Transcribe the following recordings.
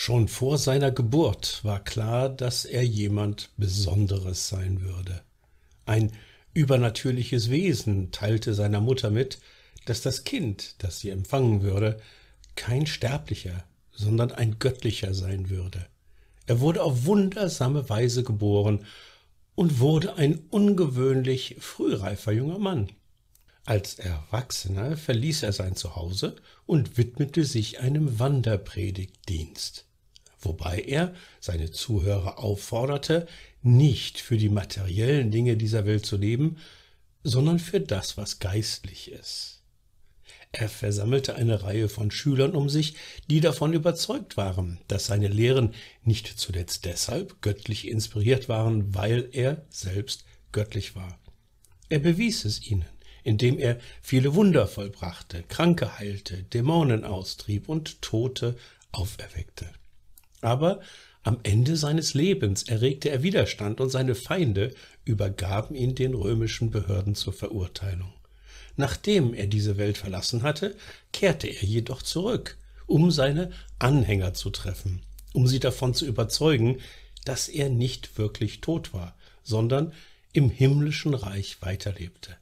Schon vor seiner Geburt war klar, dass er jemand Besonderes sein würde. Ein übernatürliches Wesen teilte seiner Mutter mit, dass das Kind, das sie empfangen würde, kein Sterblicher, sondern ein Göttlicher sein würde. Er wurde auf wundersame Weise geboren und wurde ein ungewöhnlich frühreifer junger Mann. Als Erwachsener verließ er sein Zuhause und widmete sich einem Wanderpredigtdienst wobei er seine Zuhörer aufforderte, nicht für die materiellen Dinge dieser Welt zu leben, sondern für das, was geistlich ist. Er versammelte eine Reihe von Schülern um sich, die davon überzeugt waren, dass seine Lehren nicht zuletzt deshalb göttlich inspiriert waren, weil er selbst göttlich war. Er bewies es ihnen, indem er viele Wunder vollbrachte, Kranke heilte, Dämonen austrieb und Tote auferweckte. Aber am Ende seines Lebens erregte er Widerstand und seine Feinde übergaben ihn den römischen Behörden zur Verurteilung. Nachdem er diese Welt verlassen hatte, kehrte er jedoch zurück, um seine Anhänger zu treffen, um sie davon zu überzeugen, dass er nicht wirklich tot war, sondern im himmlischen Reich weiterlebte.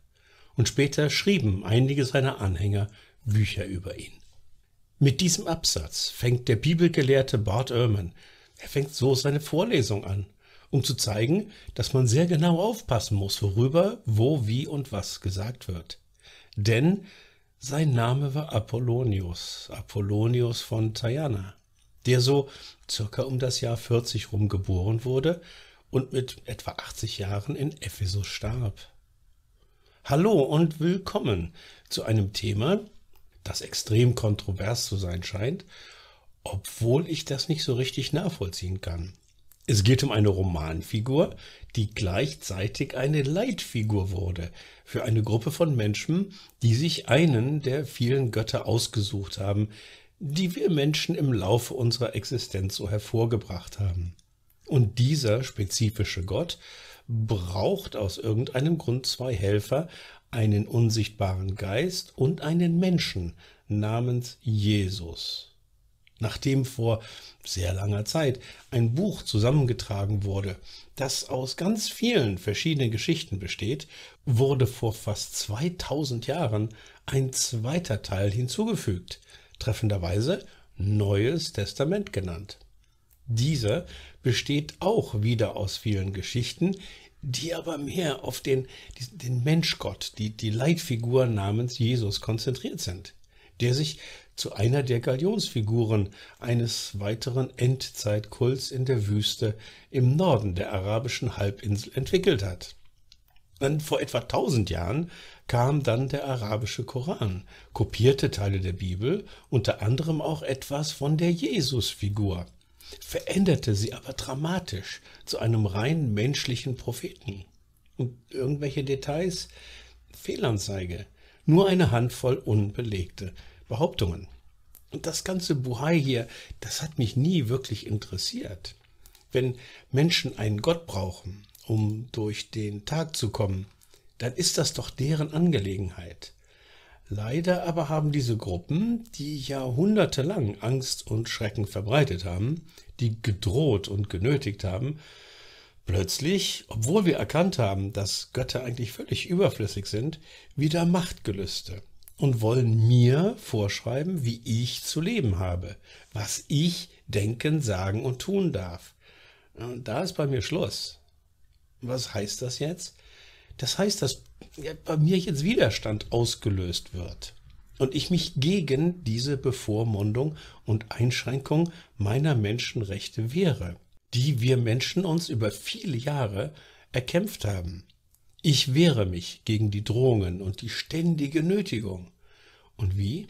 Und später schrieben einige seiner Anhänger Bücher über ihn. Mit diesem Absatz fängt der Bibelgelehrte Bart Ehrman, er fängt so seine Vorlesung an, um zu zeigen, dass man sehr genau aufpassen muss, worüber, wo, wie und was gesagt wird. Denn sein Name war Apollonius, Apollonius von Tyana, der so circa um das Jahr 40 rum geboren wurde und mit etwa 80 Jahren in Ephesus starb. Hallo und willkommen zu einem Thema, das extrem kontrovers zu sein scheint, obwohl ich das nicht so richtig nachvollziehen kann. Es geht um eine Romanfigur, die gleichzeitig eine Leitfigur wurde für eine Gruppe von Menschen, die sich einen der vielen Götter ausgesucht haben, die wir Menschen im Laufe unserer Existenz so hervorgebracht haben. Und dieser spezifische Gott braucht aus irgendeinem Grund zwei Helfer, einen unsichtbaren Geist und einen Menschen namens Jesus. Nachdem vor sehr langer Zeit ein Buch zusammengetragen wurde, das aus ganz vielen verschiedenen Geschichten besteht, wurde vor fast 2000 Jahren ein zweiter Teil hinzugefügt, treffenderweise Neues Testament genannt. Dieser besteht auch wieder aus vielen Geschichten, die aber mehr auf den, den Menschgott, die, die Leitfigur namens Jesus konzentriert sind, der sich zu einer der Galionsfiguren eines weiteren Endzeitkults in der Wüste im Norden der arabischen Halbinsel entwickelt hat. Dann vor etwa 1000 Jahren kam dann der arabische Koran, kopierte Teile der Bibel, unter anderem auch etwas von der Jesusfigur veränderte sie aber dramatisch zu einem rein menschlichen Propheten. Und irgendwelche Details? Fehlanzeige. Nur eine Handvoll unbelegte Behauptungen. Und das ganze Buhai hier, das hat mich nie wirklich interessiert. Wenn Menschen einen Gott brauchen, um durch den Tag zu kommen, dann ist das doch deren Angelegenheit. Leider aber haben diese Gruppen, die jahrhundertelang Angst und Schrecken verbreitet haben, die gedroht und genötigt haben, plötzlich, obwohl wir erkannt haben, dass Götter eigentlich völlig überflüssig sind, wieder Machtgelüste und wollen mir vorschreiben, wie ich zu leben habe, was ich denken, sagen und tun darf. Und da ist bei mir Schluss. Was heißt das jetzt? Das heißt, dass bei mir jetzt Widerstand ausgelöst wird und ich mich gegen diese Bevormundung und Einschränkung meiner Menschenrechte wehre, die wir Menschen uns über viele Jahre erkämpft haben. Ich wehre mich gegen die Drohungen und die ständige Nötigung. Und wie?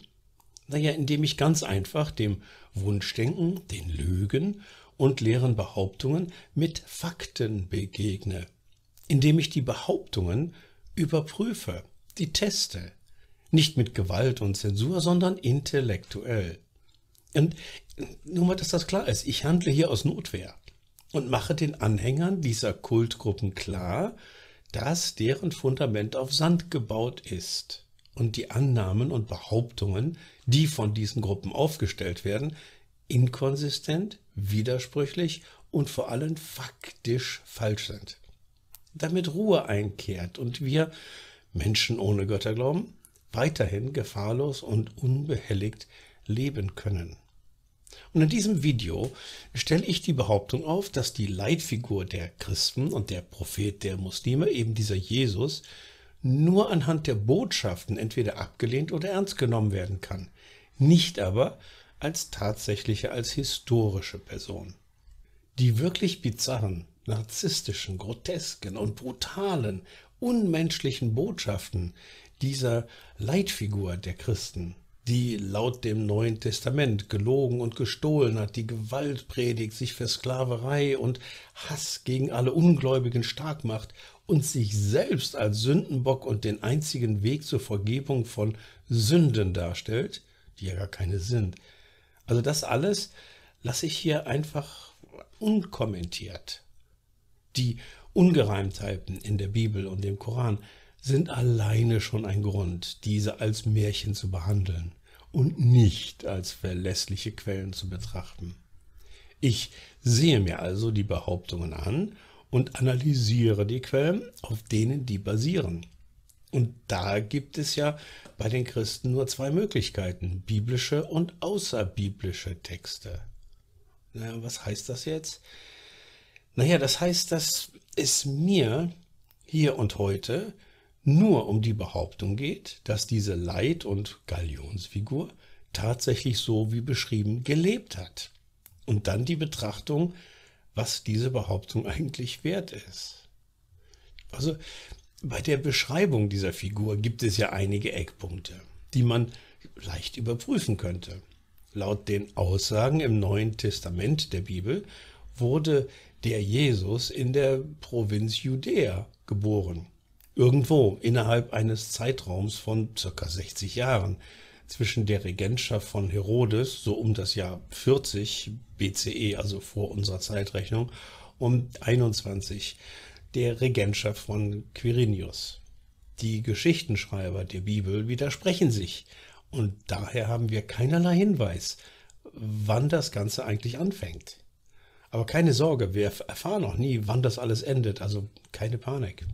Naja, indem ich ganz einfach dem Wunschdenken, den Lügen und leeren Behauptungen mit Fakten begegne, indem ich die Behauptungen überprüfe, die teste. Nicht mit Gewalt und Zensur, sondern intellektuell. Und nur mal, dass das klar ist, ich handle hier aus Notwehr und mache den Anhängern dieser Kultgruppen klar, dass deren Fundament auf Sand gebaut ist und die Annahmen und Behauptungen, die von diesen Gruppen aufgestellt werden, inkonsistent, widersprüchlich und vor allem faktisch falsch sind damit Ruhe einkehrt und wir Menschen ohne Götterglauben weiterhin gefahrlos und unbehelligt leben können. Und in diesem Video stelle ich die Behauptung auf, dass die Leitfigur der Christen und der Prophet der Muslime, eben dieser Jesus, nur anhand der Botschaften entweder abgelehnt oder ernst genommen werden kann, nicht aber als tatsächliche, als historische Person. Die wirklich bizarren narzisstischen, grotesken und brutalen, unmenschlichen Botschaften dieser Leitfigur der Christen, die laut dem Neuen Testament gelogen und gestohlen hat, die Gewalt predigt, sich für Sklaverei und Hass gegen alle Ungläubigen stark macht und sich selbst als Sündenbock und den einzigen Weg zur Vergebung von Sünden darstellt, die ja gar keine sind. Also das alles lasse ich hier einfach unkommentiert die Ungereimtheiten in der Bibel und dem Koran sind alleine schon ein Grund, diese als Märchen zu behandeln und nicht als verlässliche Quellen zu betrachten. Ich sehe mir also die Behauptungen an und analysiere die Quellen, auf denen die basieren. Und da gibt es ja bei den Christen nur zwei Möglichkeiten, biblische und außerbiblische Texte. Na, was heißt das jetzt? Naja, das heißt, dass es mir hier und heute nur um die Behauptung geht, dass diese Leid- und Galionsfigur tatsächlich so wie beschrieben gelebt hat. Und dann die Betrachtung, was diese Behauptung eigentlich wert ist. Also bei der Beschreibung dieser Figur gibt es ja einige Eckpunkte, die man leicht überprüfen könnte. Laut den Aussagen im Neuen Testament der Bibel wurde der Jesus in der Provinz Judäa geboren. Irgendwo innerhalb eines Zeitraums von circa 60 Jahren zwischen der Regentschaft von Herodes, so um das Jahr 40 BCE, also vor unserer Zeitrechnung, und 21 der Regentschaft von Quirinius. Die Geschichtenschreiber der Bibel widersprechen sich und daher haben wir keinerlei Hinweis, wann das Ganze eigentlich anfängt. Aber keine Sorge, wir erfahren noch nie, wann das alles endet, also keine Panik.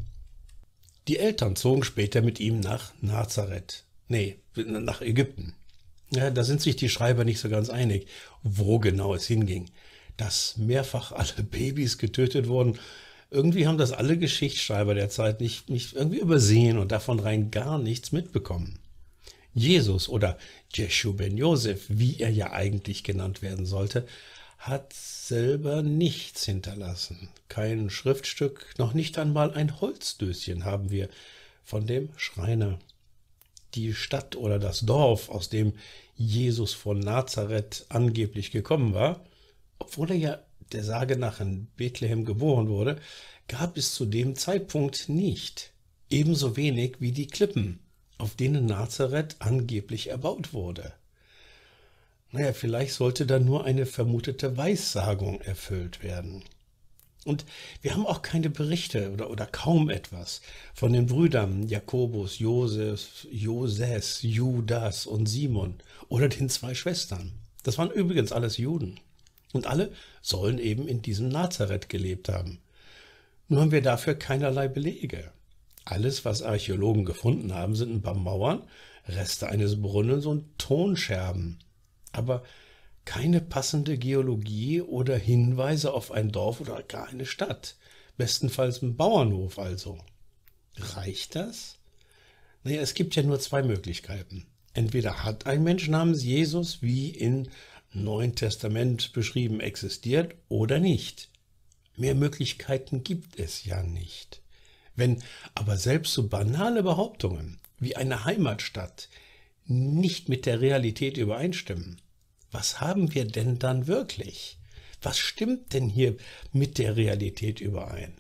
Die Eltern zogen später mit ihm nach Nazareth. Nee, nach Ägypten. Ja, da sind sich die Schreiber nicht so ganz einig, wo genau es hinging. Dass mehrfach alle Babys getötet wurden, irgendwie haben das alle Geschichtsschreiber der Zeit nicht, nicht irgendwie übersehen und davon rein gar nichts mitbekommen. Jesus oder Jeshu ben Josef, wie er ja eigentlich genannt werden sollte, hat selber nichts hinterlassen. Kein Schriftstück, noch nicht einmal ein Holzdöschen haben wir von dem Schreiner. Die Stadt oder das Dorf, aus dem Jesus von Nazareth angeblich gekommen war, obwohl er ja der Sage nach in Bethlehem geboren wurde, gab es zu dem Zeitpunkt nicht, ebenso wenig wie die Klippen, auf denen Nazareth angeblich erbaut wurde. Naja, vielleicht sollte da nur eine vermutete Weissagung erfüllt werden. Und wir haben auch keine Berichte oder, oder kaum etwas von den Brüdern Jakobus, Josef, Joses, Judas und Simon oder den zwei Schwestern. Das waren übrigens alles Juden. Und alle sollen eben in diesem Nazareth gelebt haben. Nun haben wir dafür keinerlei Belege. Alles, was Archäologen gefunden haben, sind ein paar Mauern, Reste eines Brunnens und Tonscherben aber keine passende Geologie oder Hinweise auf ein Dorf oder gar eine Stadt. Bestenfalls ein Bauernhof also. Reicht das? Naja, es gibt ja nur zwei Möglichkeiten. Entweder hat ein Mensch namens Jesus, wie im Neuen Testament beschrieben, existiert oder nicht. Mehr Möglichkeiten gibt es ja nicht. Wenn aber selbst so banale Behauptungen wie eine Heimatstadt nicht mit der Realität übereinstimmen, was haben wir denn dann wirklich? Was stimmt denn hier mit der Realität überein?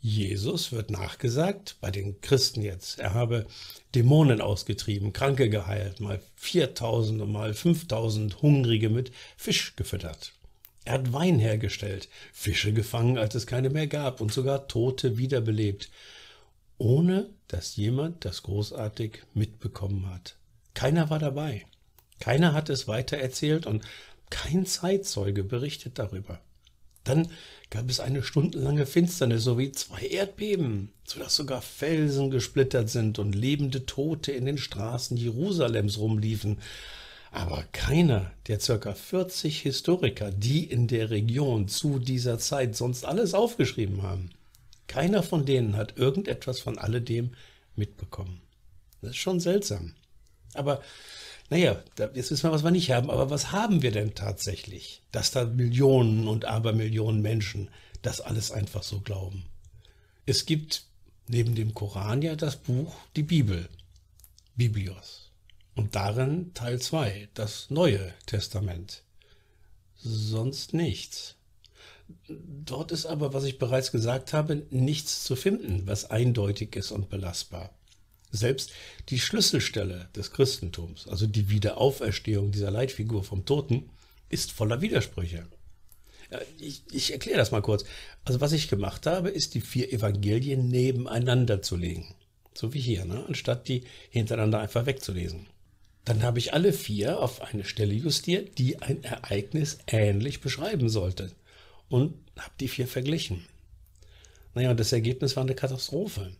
Jesus wird nachgesagt, bei den Christen jetzt, er habe Dämonen ausgetrieben, Kranke geheilt, mal 4000, und mal 5000 Hungrige mit Fisch gefüttert. Er hat Wein hergestellt, Fische gefangen, als es keine mehr gab und sogar Tote wiederbelebt, ohne dass jemand das großartig mitbekommen hat. Keiner war dabei. Keiner hat es weitererzählt und kein Zeitzeuge berichtet darüber. Dann gab es eine stundenlange Finsternis sowie zwei Erdbeben, sodass sogar Felsen gesplittert sind und lebende Tote in den Straßen Jerusalems rumliefen. Aber keiner der ca. 40 Historiker, die in der Region zu dieser Zeit sonst alles aufgeschrieben haben, keiner von denen hat irgendetwas von alledem mitbekommen. Das ist schon seltsam. Aber naja, jetzt wissen wir, was wir nicht haben. Aber was haben wir denn tatsächlich, dass da Millionen und Abermillionen Menschen das alles einfach so glauben? Es gibt neben dem Koran ja das Buch, die Bibel, Biblios. Und darin Teil 2, das Neue Testament. Sonst nichts. Dort ist aber, was ich bereits gesagt habe, nichts zu finden, was eindeutig ist und belastbar selbst die Schlüsselstelle des Christentums, also die Wiederauferstehung dieser Leitfigur vom Toten, ist voller Widersprüche. Ich, ich erkläre das mal kurz. Also was ich gemacht habe, ist die vier Evangelien nebeneinander zu legen. So wie hier, ne? anstatt die hintereinander einfach wegzulesen. Dann habe ich alle vier auf eine Stelle justiert, die ein Ereignis ähnlich beschreiben sollte. Und habe die vier verglichen. Naja, und das Ergebnis war eine Katastrophe.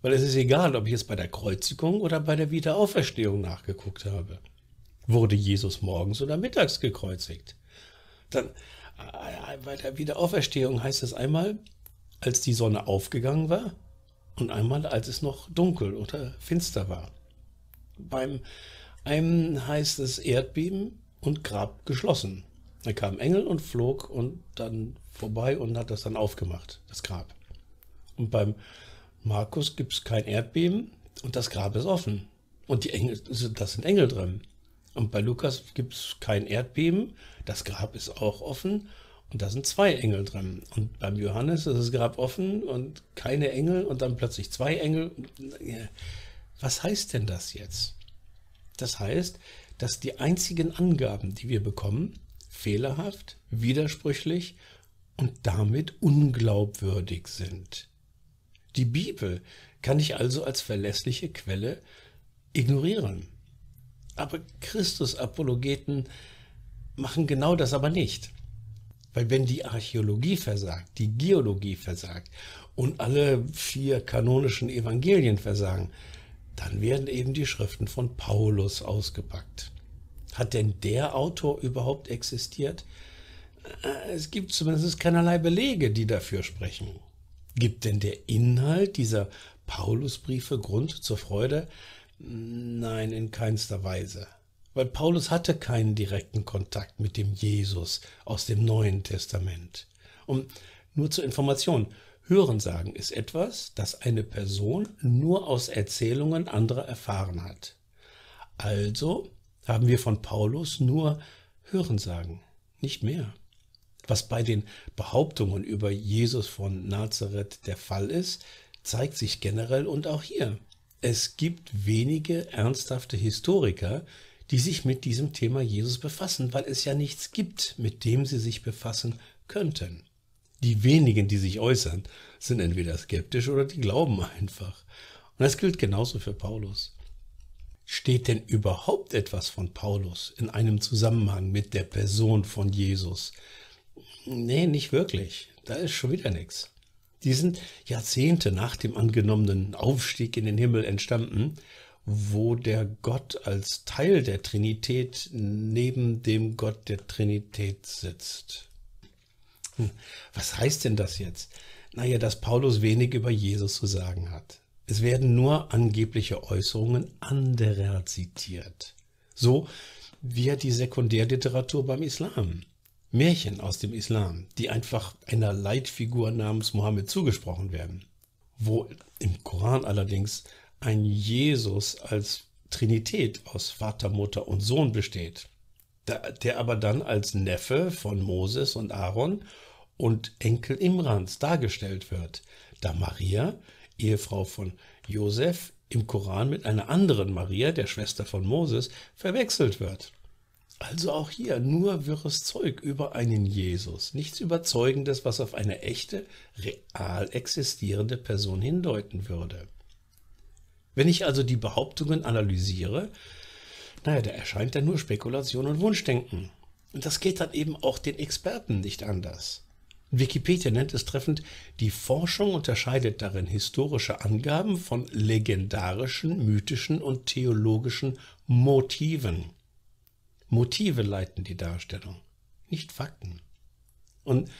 Weil es ist egal, ob ich es bei der Kreuzigung oder bei der Wiederauferstehung nachgeguckt habe. Wurde Jesus morgens oder mittags gekreuzigt? Dann äh, äh, bei der Wiederauferstehung heißt es einmal, als die Sonne aufgegangen war und einmal, als es noch dunkel oder finster war. Beim einem heißt es Erdbeben und Grab geschlossen. Da kam Engel und flog und dann vorbei und hat das dann aufgemacht, das Grab. Und beim Markus gibt es kein Erdbeben und das Grab ist offen. Und die Engel, also das sind Engel drin. Und bei Lukas gibt es kein Erdbeben, das Grab ist auch offen und da sind zwei Engel drin. Und beim Johannes ist das Grab offen und keine Engel und dann plötzlich zwei Engel. Was heißt denn das jetzt? Das heißt, dass die einzigen Angaben, die wir bekommen, fehlerhaft, widersprüchlich und damit unglaubwürdig sind. Die Bibel kann ich also als verlässliche Quelle ignorieren. Aber Christus-Apologeten machen genau das aber nicht. Weil wenn die Archäologie versagt, die Geologie versagt und alle vier kanonischen Evangelien versagen, dann werden eben die Schriften von Paulus ausgepackt. Hat denn der Autor überhaupt existiert? Äh, es gibt zumindest keinerlei Belege, die dafür sprechen. Gibt denn der Inhalt dieser Paulusbriefe Grund zur Freude? Nein, in keinster Weise. Weil Paulus hatte keinen direkten Kontakt mit dem Jesus aus dem Neuen Testament. Und nur zur Information, Hörensagen ist etwas, das eine Person nur aus Erzählungen anderer erfahren hat. Also haben wir von Paulus nur Hörensagen, nicht mehr. Was bei den Behauptungen über Jesus von Nazareth der Fall ist, zeigt sich generell und auch hier. Es gibt wenige ernsthafte Historiker, die sich mit diesem Thema Jesus befassen, weil es ja nichts gibt, mit dem sie sich befassen könnten. Die wenigen, die sich äußern, sind entweder skeptisch oder die glauben einfach. Und das gilt genauso für Paulus. Steht denn überhaupt etwas von Paulus in einem Zusammenhang mit der Person von Jesus? Nee, nicht wirklich. Da ist schon wieder nichts. Die sind Jahrzehnte nach dem angenommenen Aufstieg in den Himmel entstanden, wo der Gott als Teil der Trinität neben dem Gott der Trinität sitzt. Hm, was heißt denn das jetzt? Naja, dass Paulus wenig über Jesus zu sagen hat. Es werden nur angebliche Äußerungen anderer zitiert. So wie er die Sekundärliteratur beim Islam. Märchen aus dem Islam, die einfach einer Leitfigur namens Mohammed zugesprochen werden, wo im Koran allerdings ein Jesus als Trinität aus Vater, Mutter und Sohn besteht, der aber dann als Neffe von Moses und Aaron und Enkel Imrans dargestellt wird, da Maria, Ehefrau von Josef, im Koran mit einer anderen Maria, der Schwester von Moses, verwechselt wird. Also auch hier nur wirres Zeug über einen Jesus, nichts Überzeugendes, was auf eine echte, real existierende Person hindeuten würde. Wenn ich also die Behauptungen analysiere, naja, da erscheint dann nur Spekulation und Wunschdenken. Und das geht dann eben auch den Experten nicht anders. Wikipedia nennt es treffend, die Forschung unterscheidet darin historische Angaben von legendarischen, mythischen und theologischen Motiven. Motive leiten die Darstellung, nicht Fakten. Und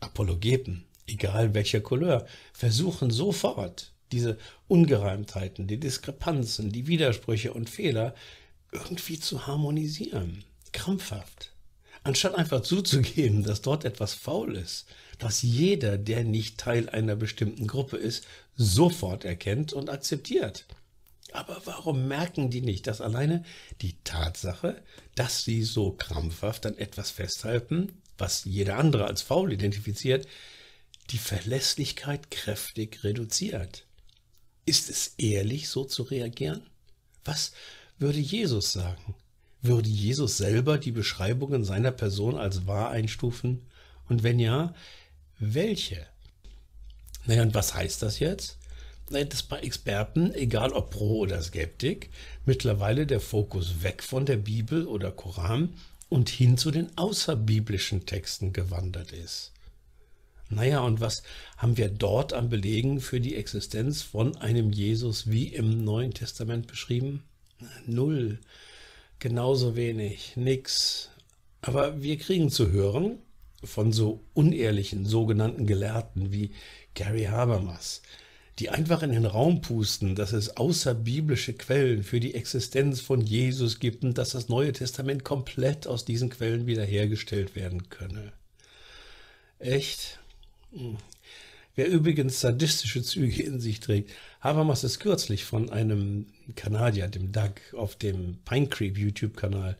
Apologeten, egal welcher Couleur, versuchen sofort, diese Ungereimtheiten, die Diskrepanzen, die Widersprüche und Fehler irgendwie zu harmonisieren, krampfhaft. Anstatt einfach zuzugeben, dass dort etwas faul ist, dass jeder, der nicht Teil einer bestimmten Gruppe ist, sofort erkennt und akzeptiert. Aber warum merken die nicht, dass alleine die Tatsache, dass sie so krampfhaft an etwas festhalten, was jeder andere als faul identifiziert, die Verlässlichkeit kräftig reduziert? Ist es ehrlich, so zu reagieren? Was würde Jesus sagen? Würde Jesus selber die Beschreibungen seiner Person als wahr einstufen? Und wenn ja, welche? Naja, und was heißt das jetzt? dass bei Experten, egal ob Pro oder Skeptik, mittlerweile der Fokus weg von der Bibel oder Koran und hin zu den außerbiblischen Texten gewandert ist. Naja, und was haben wir dort an Belegen für die Existenz von einem Jesus wie im Neuen Testament beschrieben? Null. Genauso wenig. Nix. Aber wir kriegen zu hören von so unehrlichen sogenannten Gelehrten wie Gary Habermas, die einfach in den Raum pusten, dass es außerbiblische Quellen für die Existenz von Jesus gibt und dass das Neue Testament komplett aus diesen Quellen wiederhergestellt werden könne. Echt? Hm. Wer übrigens sadistische Züge in sich trägt, Habermas ist kürzlich von einem Kanadier, dem Doug, auf dem Pine Creep YouTube-Kanal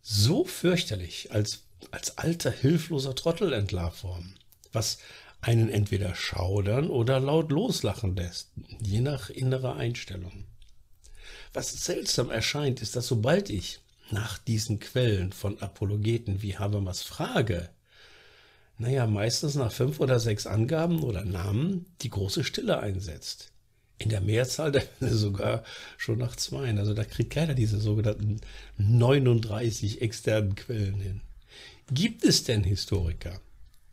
so fürchterlich als, als alter, hilfloser Trottel entlarvt worden. Was einen entweder schaudern oder laut loslachen lässt, je nach innerer Einstellung. Was seltsam erscheint, ist, dass sobald ich nach diesen Quellen von Apologeten wie Habermas frage, naja, meistens nach fünf oder sechs Angaben oder Namen die große Stille einsetzt. In der Mehrzahl der Fälle sogar schon nach zwei. Also da kriegt keiner diese sogenannten 39 externen Quellen hin. Gibt es denn Historiker,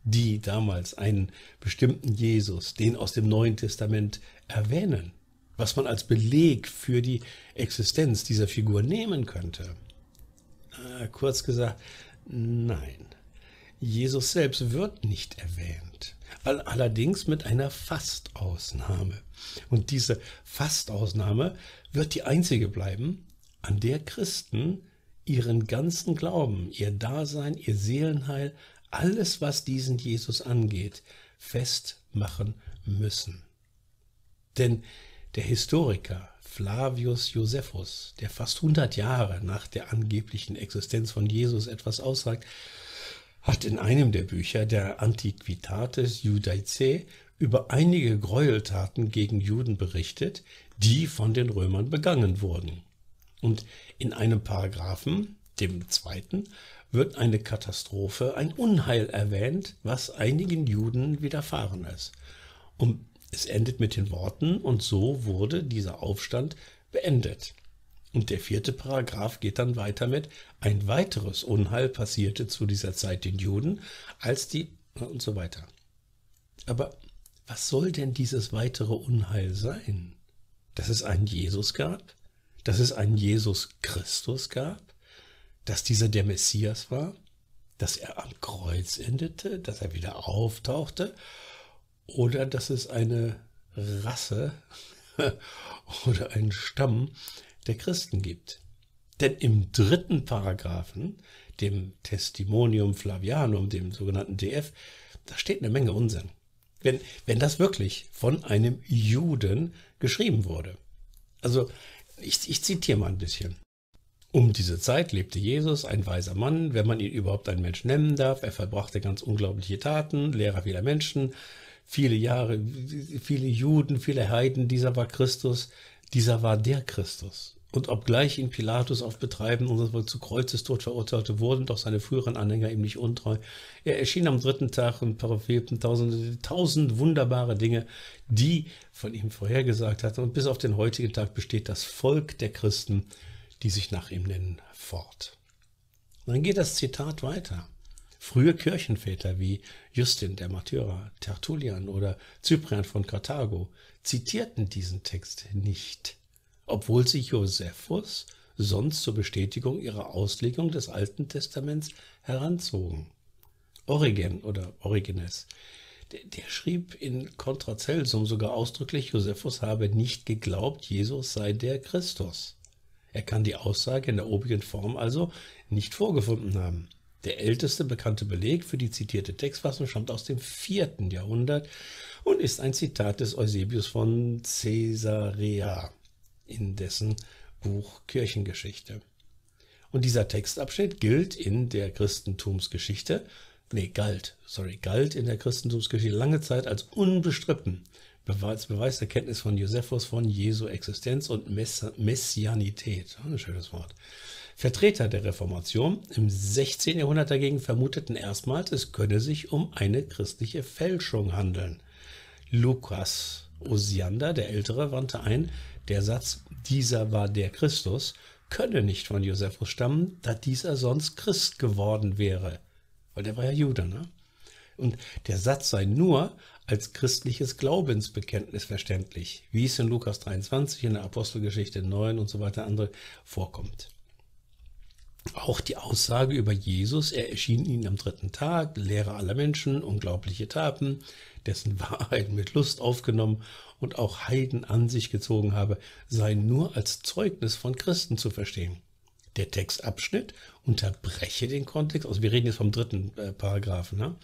die damals einen bestimmten Jesus, den aus dem Neuen Testament erwähnen, was man als Beleg für die Existenz dieser Figur nehmen könnte? Äh, kurz gesagt, nein. Jesus selbst wird nicht erwähnt, allerdings mit einer Fastausnahme. Und diese Fastausnahme wird die einzige bleiben, an der Christen ihren ganzen Glauben, ihr Dasein, ihr Seelenheil alles, was diesen Jesus angeht, festmachen müssen. Denn der Historiker Flavius Josephus, der fast 100 Jahre nach der angeblichen Existenz von Jesus etwas aussagt, hat in einem der Bücher der Antiquitates Judaicae über einige Gräueltaten gegen Juden berichtet, die von den Römern begangen wurden. Und in einem Paragraphen dem zweiten wird eine Katastrophe, ein Unheil erwähnt, was einigen Juden widerfahren ist. Und es endet mit den Worten, und so wurde dieser Aufstand beendet. Und der vierte Paragraph geht dann weiter mit, ein weiteres Unheil passierte zu dieser Zeit den Juden, als die äh, und so weiter. Aber was soll denn dieses weitere Unheil sein? Dass es einen Jesus gab? Dass es einen Jesus Christus gab? dass dieser der Messias war, dass er am Kreuz endete, dass er wieder auftauchte oder dass es eine Rasse oder einen Stamm der Christen gibt. Denn im dritten Paragraphen, dem Testimonium Flavianum, dem sogenannten DF, da steht eine Menge Unsinn. Wenn, wenn das wirklich von einem Juden geschrieben wurde. Also ich, ich zitiere mal ein bisschen. Um diese Zeit lebte Jesus, ein weiser Mann, wenn man ihn überhaupt ein Mensch nennen darf. Er verbrachte ganz unglaubliche Taten, Lehrer vieler Menschen, viele Jahre, viele Juden, viele Heiden. Dieser war Christus, dieser war der Christus. Und obgleich ihn Pilatus auf Betreiben unseres zu Kreuzestod verurteilte, wurden doch seine früheren Anhänger ihm nicht untreu. Er erschien am dritten Tag und parapheten tausend, tausend wunderbare Dinge, die von ihm vorhergesagt hatte. Und bis auf den heutigen Tag besteht das Volk der Christen die sich nach ihm nennen, fort. dann geht das Zitat weiter. Frühe Kirchenväter wie Justin der Märtyrer, Tertullian oder Cyprian von Karthago zitierten diesen Text nicht, obwohl sie Josephus sonst zur Bestätigung ihrer Auslegung des Alten Testaments heranzogen. Origen oder Origenes, der, der schrieb in Contra Celsum sogar ausdrücklich, Josephus habe nicht geglaubt, Jesus sei der Christus. Er kann die Aussage in der obigen Form also nicht vorgefunden haben. Der älteste bekannte Beleg für die zitierte Textfassung stammt aus dem vierten Jahrhundert und ist ein Zitat des Eusebius von Caesarea in dessen Buch Kirchengeschichte. Und dieser Textabschnitt gilt in der Christentumsgeschichte, nee, galt, sorry, galt in der Christentumsgeschichte lange Zeit als unbestritten Beweis, Beweis der Kenntnis von Josephus von Jesu Existenz und Mess Messianität. Ein schönes Wort. Vertreter der Reformation im 16. Jahrhundert dagegen vermuteten erstmals, es könne sich um eine christliche Fälschung handeln. Lukas Osiander, der Ältere, wandte ein, der Satz, dieser war der Christus, könne nicht von Josephus stammen, da dieser sonst Christ geworden wäre. Weil der war ja Jude, ne? Und der Satz sei nur als christliches Glaubensbekenntnis verständlich, wie es in Lukas 23, in der Apostelgeschichte 9 und so weiter andere vorkommt. Auch die Aussage über Jesus, er erschien ihnen am dritten Tag, Lehrer aller Menschen, unglaubliche Taten, dessen Wahrheit mit Lust aufgenommen und auch Heiden an sich gezogen habe, sei nur als Zeugnis von Christen zu verstehen. Der Textabschnitt unterbreche den Kontext, also wir reden jetzt vom dritten äh, Paragraphen, ne?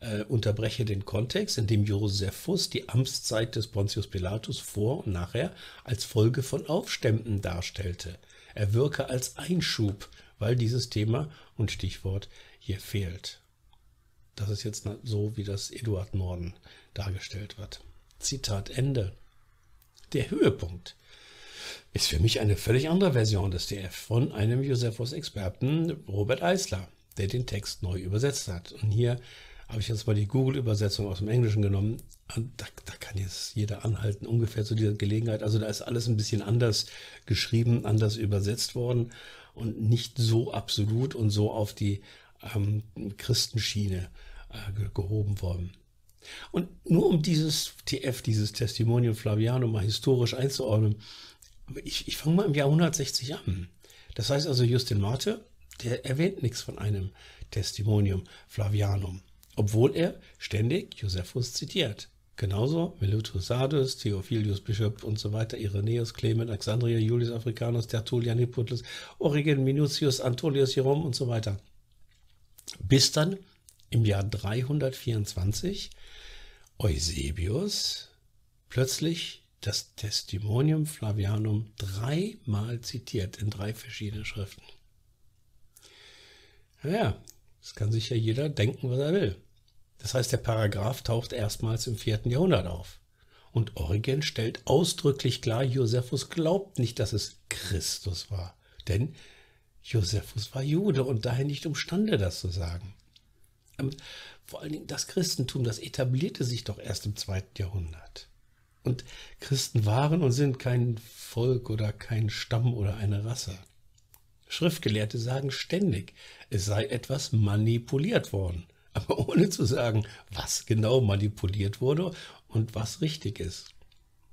äh, unterbreche den Kontext, in dem Josephus die Amtszeit des Pontius Pilatus vor und nachher als Folge von Aufständen darstellte. Er wirke als Einschub, weil dieses Thema und Stichwort hier fehlt. Das ist jetzt so, wie das Eduard Norden dargestellt wird. Zitat Ende. Der Höhepunkt ist für mich eine völlig andere Version des DF von einem Josephus-Experten Robert Eisler, der den Text neu übersetzt hat. Und hier habe ich jetzt mal die Google-Übersetzung aus dem Englischen genommen. Da, da, kann jetzt jeder anhalten, ungefähr zu dieser Gelegenheit. Also da ist alles ein bisschen anders geschrieben, anders übersetzt worden und nicht so absolut und so auf die ähm, Christenschiene äh, gehoben worden. Und nur um dieses TF, dieses Testimonium Flavianum mal historisch einzuordnen, ich, ich fange mal im Jahr 160 an. Das heißt also, Justin Marte, der erwähnt nichts von einem Testimonium Flavianum obwohl er ständig Josephus zitiert. Genauso Melutus Sardus, Theophilius Bischof und so weiter, Irenaeus, Clement, Alexandria, Julius Africanus, Tertullian, Hippotus, Origen, Minucius, Antonius, Jerome und so weiter. Bis dann im Jahr 324 Eusebius plötzlich das Testimonium Flavianum dreimal zitiert in drei verschiedenen Schriften. Naja, das kann sich ja jeder denken, was er will. Das heißt, der Paragraph taucht erstmals im 4. Jahrhundert auf. Und Origen stellt ausdrücklich klar, Josephus glaubt nicht, dass es Christus war. Denn Josephus war Jude und daher nicht umstande, das zu sagen. Ähm, vor allen Dingen das Christentum, das etablierte sich doch erst im 2. Jahrhundert. Und Christen waren und sind kein Volk oder kein Stamm oder eine Rasse. Schriftgelehrte sagen ständig, es sei etwas manipuliert worden aber ohne zu sagen, was genau manipuliert wurde und was richtig ist.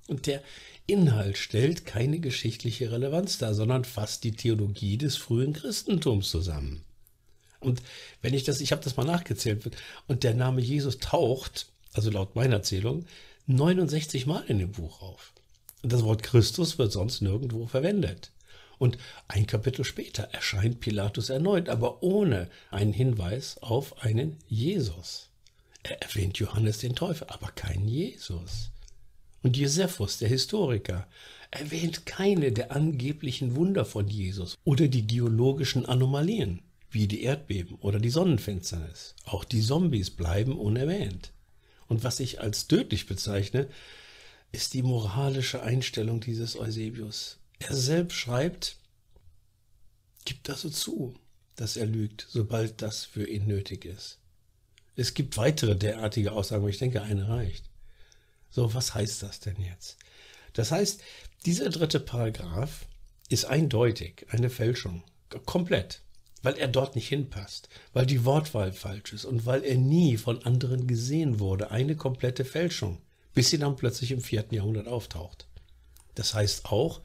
Und der Inhalt stellt keine geschichtliche Relevanz dar, sondern fasst die Theologie des frühen Christentums zusammen. Und wenn ich das, ich habe das mal nachgezählt, und der Name Jesus taucht, also laut meiner Zählung, 69 Mal in dem Buch auf. Und das Wort Christus wird sonst nirgendwo verwendet. Und ein Kapitel später erscheint Pilatus erneut, aber ohne einen Hinweis auf einen Jesus. Er erwähnt Johannes den Täufer, aber keinen Jesus. Und Josephus, der Historiker, erwähnt keine der angeblichen Wunder von Jesus oder die geologischen Anomalien, wie die Erdbeben oder die Sonnenfinsternis. Auch die Zombies bleiben unerwähnt. Und was ich als tödlich bezeichne, ist die moralische Einstellung dieses Eusebius er selbst schreibt, gibt also zu, dass er lügt, sobald das für ihn nötig ist. Es gibt weitere derartige Aussagen, aber ich denke, eine reicht. So, was heißt das denn jetzt? Das heißt, dieser dritte Paragraph ist eindeutig eine Fälschung. Komplett. Weil er dort nicht hinpasst, weil die Wortwahl falsch ist und weil er nie von anderen gesehen wurde. Eine komplette Fälschung, bis sie dann plötzlich im vierten Jahrhundert auftaucht. Das heißt auch,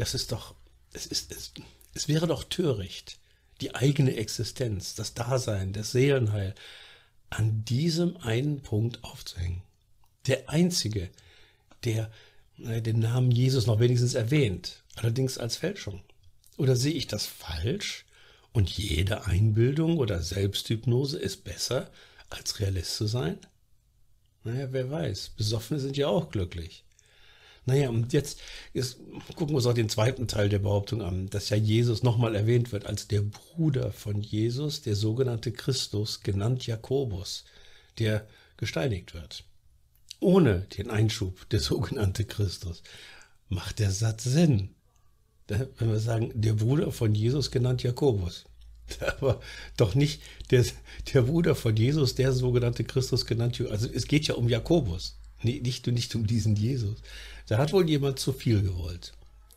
das ist doch, es, ist, es, es wäre doch töricht, die eigene Existenz, das Dasein, das Seelenheil an diesem einen Punkt aufzuhängen. Der einzige, der äh, den Namen Jesus noch wenigstens erwähnt, allerdings als Fälschung. Oder sehe ich das falsch? Und jede Einbildung oder Selbsthypnose ist besser, als Realist zu sein? Naja, wer weiß. Besoffene sind ja auch glücklich. Naja, und jetzt ist, gucken wir uns auch den zweiten Teil der Behauptung an, dass ja Jesus nochmal erwähnt wird als der Bruder von Jesus, der sogenannte Christus, genannt Jakobus, der gesteinigt wird. Ohne den Einschub der sogenannte Christus macht der Satz Sinn. Wenn wir sagen, der Bruder von Jesus genannt Jakobus. Aber doch nicht der, der Bruder von Jesus, der sogenannte Christus genannt. Jakobus. Also es geht ja um Jakobus. Nee, nicht, nicht um diesen Jesus. Da hat wohl jemand zu viel gewollt.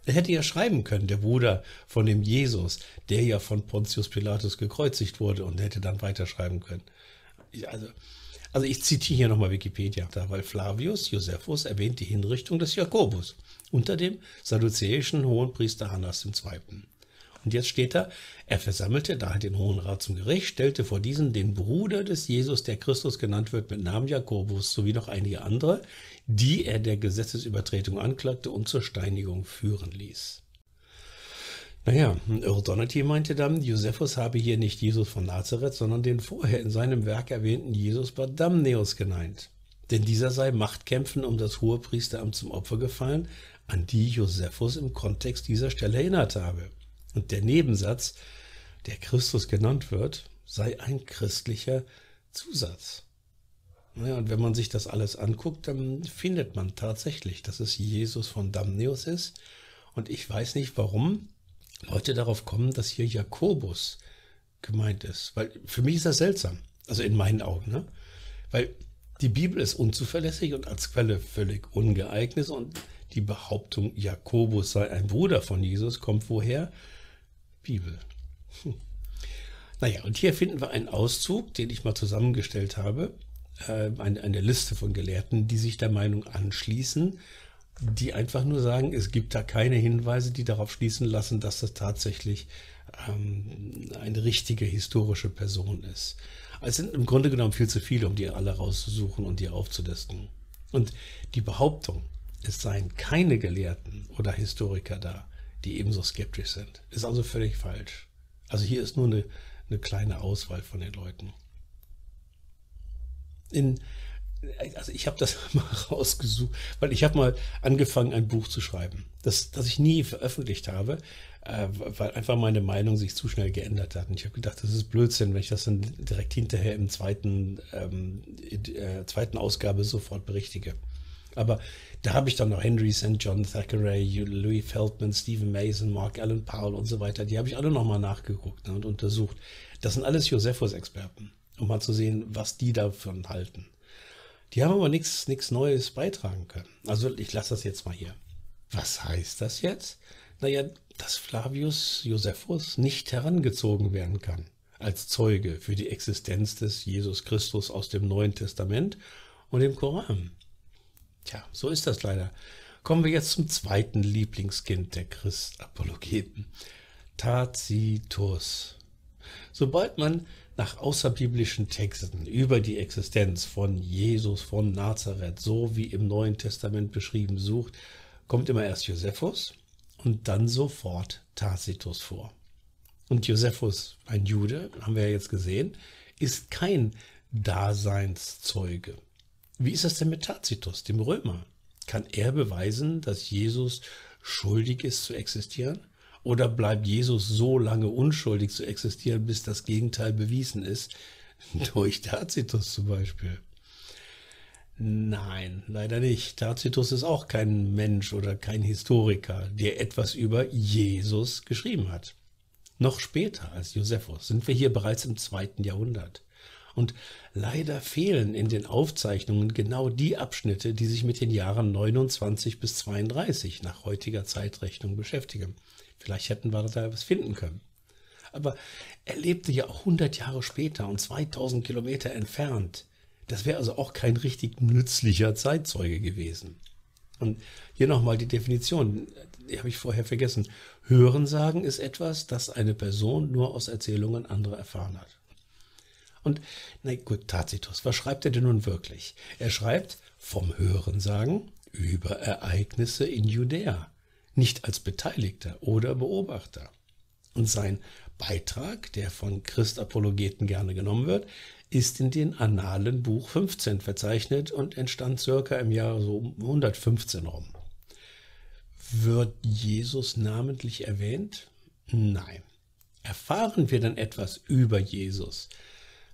Er hätte ja schreiben können, der Bruder von dem Jesus, der ja von Pontius Pilatus gekreuzigt wurde und hätte dann weiterschreiben können. Also, also ich zitiere hier nochmal Wikipedia, da, weil Flavius Josephus erwähnt die Hinrichtung des Jakobus unter dem sadduzäischen Hohenpriester Hannas II. Und jetzt steht da, er versammelte daher den Hohen Rat zum Gericht, stellte vor diesen den Bruder des Jesus, der Christus genannt wird, mit Namen Jakobus, sowie noch einige andere, die er der Gesetzesübertretung anklagte und zur Steinigung führen ließ. Naja, O'Donoghue meinte dann, Josephus habe hier nicht Jesus von Nazareth, sondern den vorher in seinem Werk erwähnten Jesus Badamneus geneint. Denn dieser sei Machtkämpfen um das hohe Priesteramt zum Opfer gefallen, an die Josephus im Kontext dieser Stelle erinnert habe. Und der Nebensatz, der Christus genannt wird, sei ein christlicher Zusatz. Naja, und wenn man sich das alles anguckt, dann findet man tatsächlich, dass es Jesus von Damneus ist. Und ich weiß nicht, warum Leute darauf kommen, dass hier Jakobus gemeint ist. Weil für mich ist das seltsam. Also in meinen Augen. Ne? Weil die Bibel ist unzuverlässig und als Quelle völlig ungeeignet. Und die Behauptung, Jakobus sei ein Bruder von Jesus, kommt woher? Bibel. Hm. Naja, und hier finden wir einen Auszug, den ich mal zusammengestellt habe, äh, eine, eine Liste von Gelehrten, die sich der Meinung anschließen, die einfach nur sagen, es gibt da keine Hinweise, die darauf schließen lassen, dass das tatsächlich ähm, eine richtige historische Person ist. Also es sind im Grunde genommen viel zu viele, um die alle rauszusuchen und die aufzulisten. Und die Behauptung, es seien keine Gelehrten oder Historiker da, die ebenso skeptisch sind. Ist also völlig falsch. Also hier ist nur eine, eine kleine Auswahl von den Leuten. In, also ich habe das mal rausgesucht, weil ich habe mal angefangen, ein Buch zu schreiben, das, das ich nie veröffentlicht habe, äh, weil einfach meine Meinung sich zu schnell geändert hat. Und ich habe gedacht, das ist Blödsinn, wenn ich das dann direkt hinterher im zweiten, ähm, in, äh, zweiten Ausgabe sofort berichtige. Aber da habe ich dann noch Henry St. John Thackeray, Louis Feldman, Stephen Mason, Mark Allen Powell und so weiter. Die habe ich alle nochmal nachgeguckt ne, und untersucht. Das sind alles Josephus-Experten, um mal zu sehen, was die davon halten. Die haben aber nichts Neues beitragen können. Also ich lasse das jetzt mal hier. Was heißt das jetzt? Naja, dass Flavius Josephus nicht herangezogen werden kann als Zeuge für die Existenz des Jesus Christus aus dem Neuen Testament und dem Koran. Tja, so ist das leider. Kommen wir jetzt zum zweiten Lieblingskind der Christapologeten, Tacitus. Sobald man nach außerbiblischen Texten über die Existenz von Jesus von Nazareth, so wie im Neuen Testament beschrieben, sucht, kommt immer erst Josephus und dann sofort Tacitus vor. Und Josephus, ein Jude, haben wir ja jetzt gesehen, ist kein Daseinszeuge. Wie ist das denn mit Tacitus, dem Römer? Kann er beweisen, dass Jesus schuldig ist zu existieren? Oder bleibt Jesus so lange unschuldig zu existieren, bis das Gegenteil bewiesen ist? Durch Tacitus zum Beispiel. Nein, leider nicht. Tacitus ist auch kein Mensch oder kein Historiker, der etwas über Jesus geschrieben hat. Noch später als Josephus sind wir hier bereits im zweiten Jahrhundert. Und leider fehlen in den Aufzeichnungen genau die Abschnitte, die sich mit den Jahren 29 bis 32 nach heutiger Zeitrechnung beschäftigen. Vielleicht hätten wir da was finden können. Aber er lebte ja auch 100 Jahre später und 2000 Kilometer entfernt. Das wäre also auch kein richtig nützlicher Zeitzeuge gewesen. Und hier nochmal die Definition, die habe ich vorher vergessen. Hörensagen ist etwas, das eine Person nur aus Erzählungen anderer erfahren hat. Und na gut, Tacitus, was schreibt er denn nun wirklich? Er schreibt vom Hörensagen über Ereignisse in Judäa, nicht als Beteiligter oder Beobachter. Und sein Beitrag, der von Christapologeten gerne genommen wird, ist in den Annalen Buch 15 verzeichnet und entstand circa im Jahr so 115 rum. Wird Jesus namentlich erwähnt? Nein. Erfahren wir dann etwas über Jesus?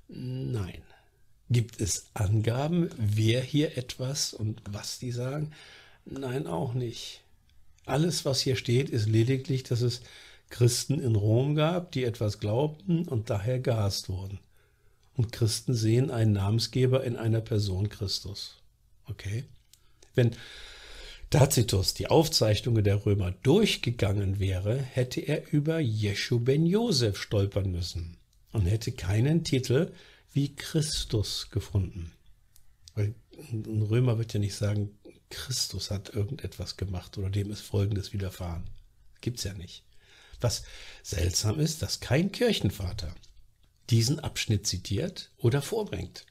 Nein. Gibt es Angaben, wer hier etwas und was die sagen? Nein, auch nicht. Alles, was hier steht, ist lediglich, dass es Christen in Rom gab, die etwas glaubten und daher gehasst wurden. Und Christen sehen einen Namensgeber in einer Person Christus. Okay? Wenn Tacitus die Aufzeichnungen der Römer durchgegangen wäre, hätte er über Jeschu ben Josef stolpern müssen und hätte keinen Titel wie Christus gefunden. Weil ein Römer wird ja nicht sagen, Christus hat irgendetwas gemacht oder dem ist Folgendes widerfahren. Gibt's ja nicht. Was seltsam ist, dass kein Kirchenvater diesen Abschnitt zitiert oder vorbringt.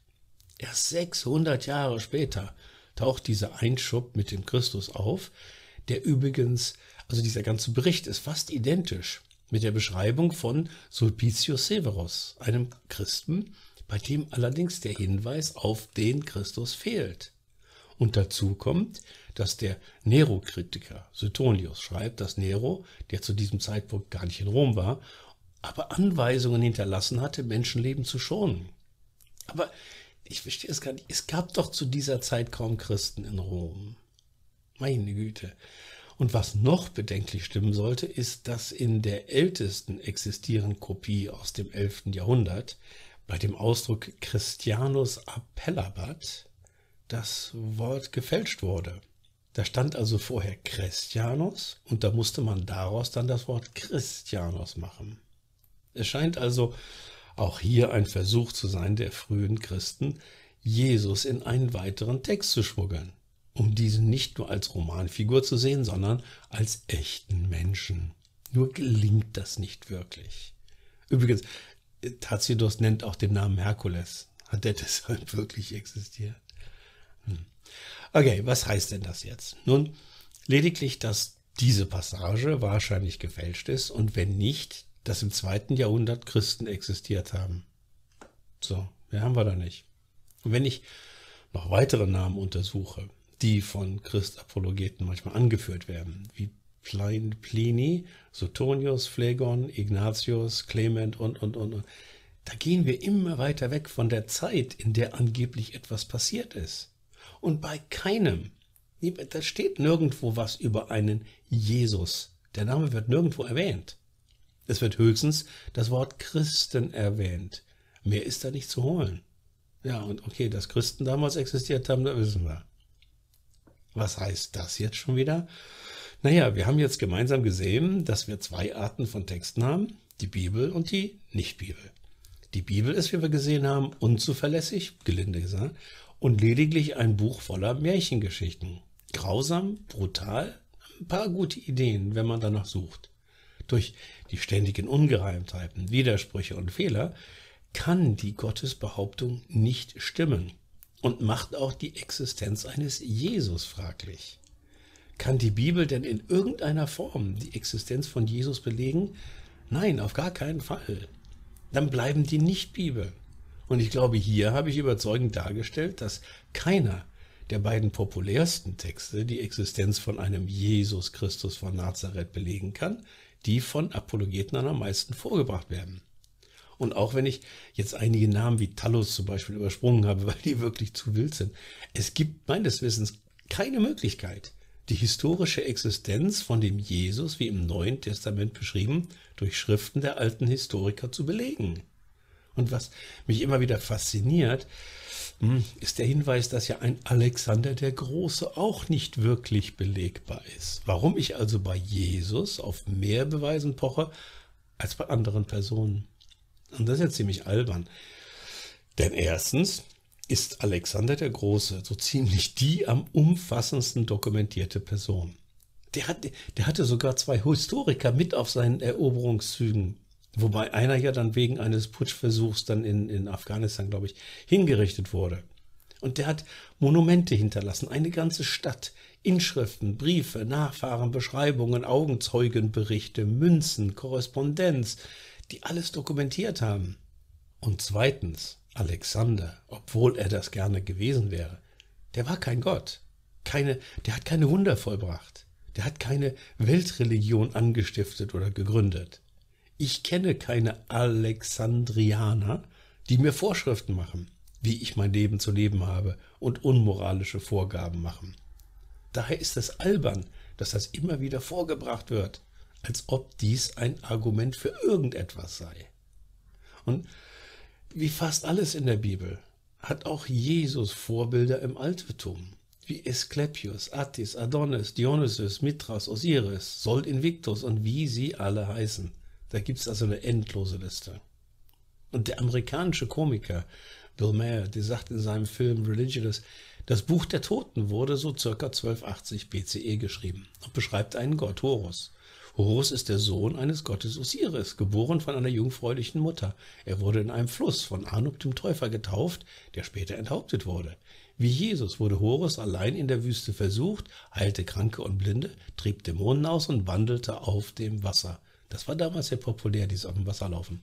Erst 600 Jahre später taucht dieser Einschub mit dem Christus auf, der übrigens, also dieser ganze Bericht ist fast identisch mit der Beschreibung von Sulpicius Severus, einem Christen, bei dem allerdings der Hinweis auf den Christus fehlt. Und dazu kommt, dass der Nero-Kritiker Suetonius schreibt, dass Nero, der zu diesem Zeitpunkt gar nicht in Rom war, aber Anweisungen hinterlassen hatte, Menschenleben zu schonen. Aber ich verstehe es gar nicht. Es gab doch zu dieser Zeit kaum Christen in Rom. Meine Güte. Und was noch bedenklich stimmen sollte, ist, dass in der ältesten existierenden Kopie aus dem 11. Jahrhundert bei dem Ausdruck Christianus appellabat das Wort gefälscht wurde. Da stand also vorher Christianus und da musste man daraus dann das Wort Christianus machen. Es scheint also auch hier ein Versuch zu sein der frühen Christen, Jesus in einen weiteren Text zu schmuggeln um diesen nicht nur als Romanfigur zu sehen, sondern als echten Menschen. Nur gelingt das nicht wirklich. Übrigens, äh, Tacitus nennt auch den Namen Herkules. Hat er deshalb wirklich existiert? Hm. Okay, was heißt denn das jetzt? Nun, lediglich, dass diese Passage wahrscheinlich gefälscht ist und wenn nicht, dass im zweiten Jahrhundert Christen existiert haben. So, mehr haben wir da nicht. Und wenn ich noch weitere Namen untersuche, die von Christapologeten manchmal angeführt werden, wie Pliny, Suetonius, Phlegon, Ignatius, Clement und, und, und, und. Da gehen wir immer weiter weg von der Zeit, in der angeblich etwas passiert ist. Und bei keinem, da steht nirgendwo was über einen Jesus. Der Name wird nirgendwo erwähnt. Es wird höchstens das Wort Christen erwähnt. Mehr ist da nicht zu holen. Ja, und okay, dass Christen damals existiert haben, da wissen wir. Was heißt das jetzt schon wieder? Naja, wir haben jetzt gemeinsam gesehen, dass wir zwei Arten von Texten haben, die Bibel und die Nicht-Bibel. Die Bibel ist, wie wir gesehen haben, unzuverlässig, gelinde gesagt, und lediglich ein Buch voller Märchengeschichten. Grausam, brutal, ein paar gute Ideen, wenn man danach sucht. Durch die ständigen Ungereimtheiten, Widersprüche und Fehler kann die Gottesbehauptung nicht stimmen und macht auch die Existenz eines Jesus fraglich. Kann die Bibel denn in irgendeiner Form die Existenz von Jesus belegen? Nein, auf gar keinen Fall. Dann bleiben die nicht Bibel. Und ich glaube, hier habe ich überzeugend dargestellt, dass keiner der beiden populärsten Texte die Existenz von einem Jesus Christus von Nazareth belegen kann, die von Apologeten am meisten vorgebracht werden. Und auch wenn ich jetzt einige Namen wie Talos zum Beispiel übersprungen habe, weil die wirklich zu wild sind, es gibt meines Wissens keine Möglichkeit, die historische Existenz von dem Jesus, wie im Neuen Testament beschrieben, durch Schriften der alten Historiker zu belegen. Und was mich immer wieder fasziniert, hm, ist der Hinweis, dass ja ein Alexander der Große auch nicht wirklich belegbar ist. Warum ich also bei Jesus auf mehr Beweisen poche als bei anderen Personen. Und das ist ja ziemlich albern. Denn erstens ist Alexander der Große so ziemlich die am umfassendsten dokumentierte Person. Der, hat, der hatte sogar zwei Historiker mit auf seinen Eroberungszügen Wobei einer ja dann wegen eines Putschversuchs dann in, in Afghanistan, glaube ich, hingerichtet wurde. Und der hat Monumente hinterlassen, eine ganze Stadt, Inschriften, Briefe, Nachfahren, Beschreibungen, Augenzeugenberichte, Münzen, Korrespondenz, die alles dokumentiert haben. Und zweitens, Alexander, obwohl er das gerne gewesen wäre, der war kein Gott. Keine, der hat keine Wunder vollbracht. Der hat keine Weltreligion angestiftet oder gegründet. Ich kenne keine Alexandrianer, die mir Vorschriften machen, wie ich mein Leben zu leben habe und unmoralische Vorgaben machen. Daher ist es albern, dass das immer wieder vorgebracht wird als ob dies ein Argument für irgendetwas sei. Und wie fast alles in der Bibel hat auch Jesus Vorbilder im Altertum, wie Asklepios, Attis, Adonis, Dionysus, Mithras, Osiris, Sol Invictus und wie sie alle heißen. Da gibt es also eine endlose Liste. Und der amerikanische Komiker Bill Mayer, der sagt in seinem Film Religious, das Buch der Toten wurde so circa 1280 BCE geschrieben und beschreibt einen Gott Horus, Horus ist der Sohn eines Gottes Osiris, geboren von einer jungfräulichen Mutter. Er wurde in einem Fluss von Anub dem Täufer getauft, der später enthauptet wurde. Wie Jesus wurde Horus allein in der Wüste versucht, heilte Kranke und Blinde, trieb Dämonen aus und wandelte auf dem Wasser. Das war damals sehr populär, dieses auf dem Wasser laufen.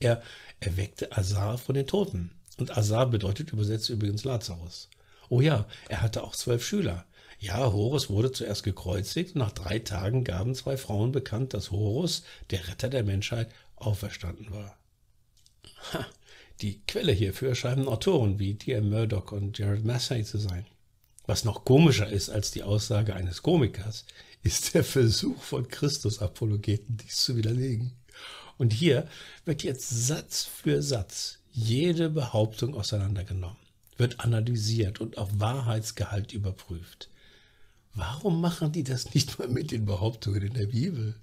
Er erweckte Azar von den Toten. Und Azar bedeutet übersetzt übrigens Lazarus. Oh ja, er hatte auch zwölf Schüler. Ja, Horus wurde zuerst gekreuzigt und nach drei Tagen gaben zwei Frauen bekannt, dass Horus, der Retter der Menschheit, auferstanden war. Ha, die Quelle hierfür schreiben Autoren wie T.M. Murdoch und Jared Massey zu sein. Was noch komischer ist als die Aussage eines Komikers, ist der Versuch von Christus-Apologeten, dies zu widerlegen. Und hier wird jetzt Satz für Satz jede Behauptung auseinandergenommen, wird analysiert und auf Wahrheitsgehalt überprüft. Warum machen die das nicht mal mit den Behauptungen in der Bibel?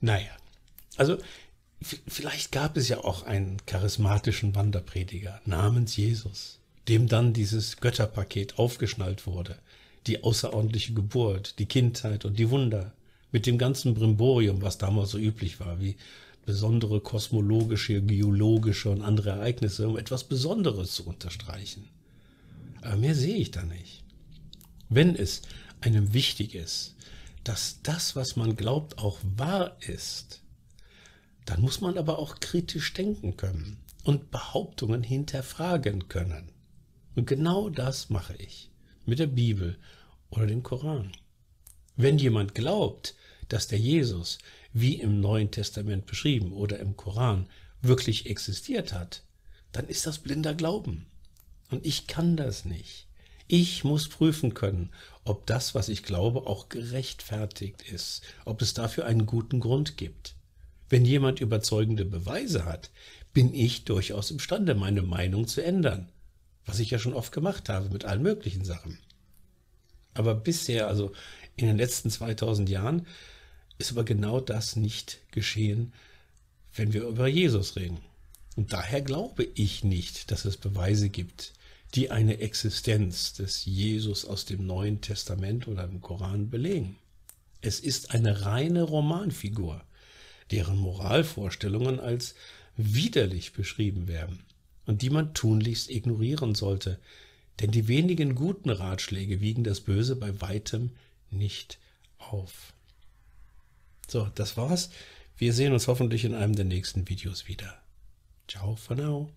Naja, also vielleicht gab es ja auch einen charismatischen Wanderprediger namens Jesus, dem dann dieses Götterpaket aufgeschnallt wurde. Die außerordentliche Geburt, die Kindheit und die Wunder. Mit dem ganzen Brimborium, was damals so üblich war, wie besondere kosmologische, geologische und andere Ereignisse, um etwas Besonderes zu unterstreichen. Aber mehr sehe ich da nicht wenn es einem wichtig ist, dass das, was man glaubt, auch wahr ist, dann muss man aber auch kritisch denken können und Behauptungen hinterfragen können. Und genau das mache ich mit der Bibel oder dem Koran. Wenn jemand glaubt, dass der Jesus, wie im Neuen Testament beschrieben oder im Koran, wirklich existiert hat, dann ist das blinder Glauben. Und ich kann das nicht. Ich muss prüfen können, ob das, was ich glaube, auch gerechtfertigt ist, ob es dafür einen guten Grund gibt. Wenn jemand überzeugende Beweise hat, bin ich durchaus imstande, meine Meinung zu ändern, was ich ja schon oft gemacht habe mit allen möglichen Sachen. Aber bisher, also in den letzten 2000 Jahren, ist aber genau das nicht geschehen, wenn wir über Jesus reden. Und daher glaube ich nicht, dass es Beweise gibt, die eine Existenz des Jesus aus dem Neuen Testament oder im Koran belegen. Es ist eine reine Romanfigur, deren Moralvorstellungen als widerlich beschrieben werden und die man tunlichst ignorieren sollte, denn die wenigen guten Ratschläge wiegen das Böse bei weitem nicht auf. So, das war's. Wir sehen uns hoffentlich in einem der nächsten Videos wieder. Ciao for now.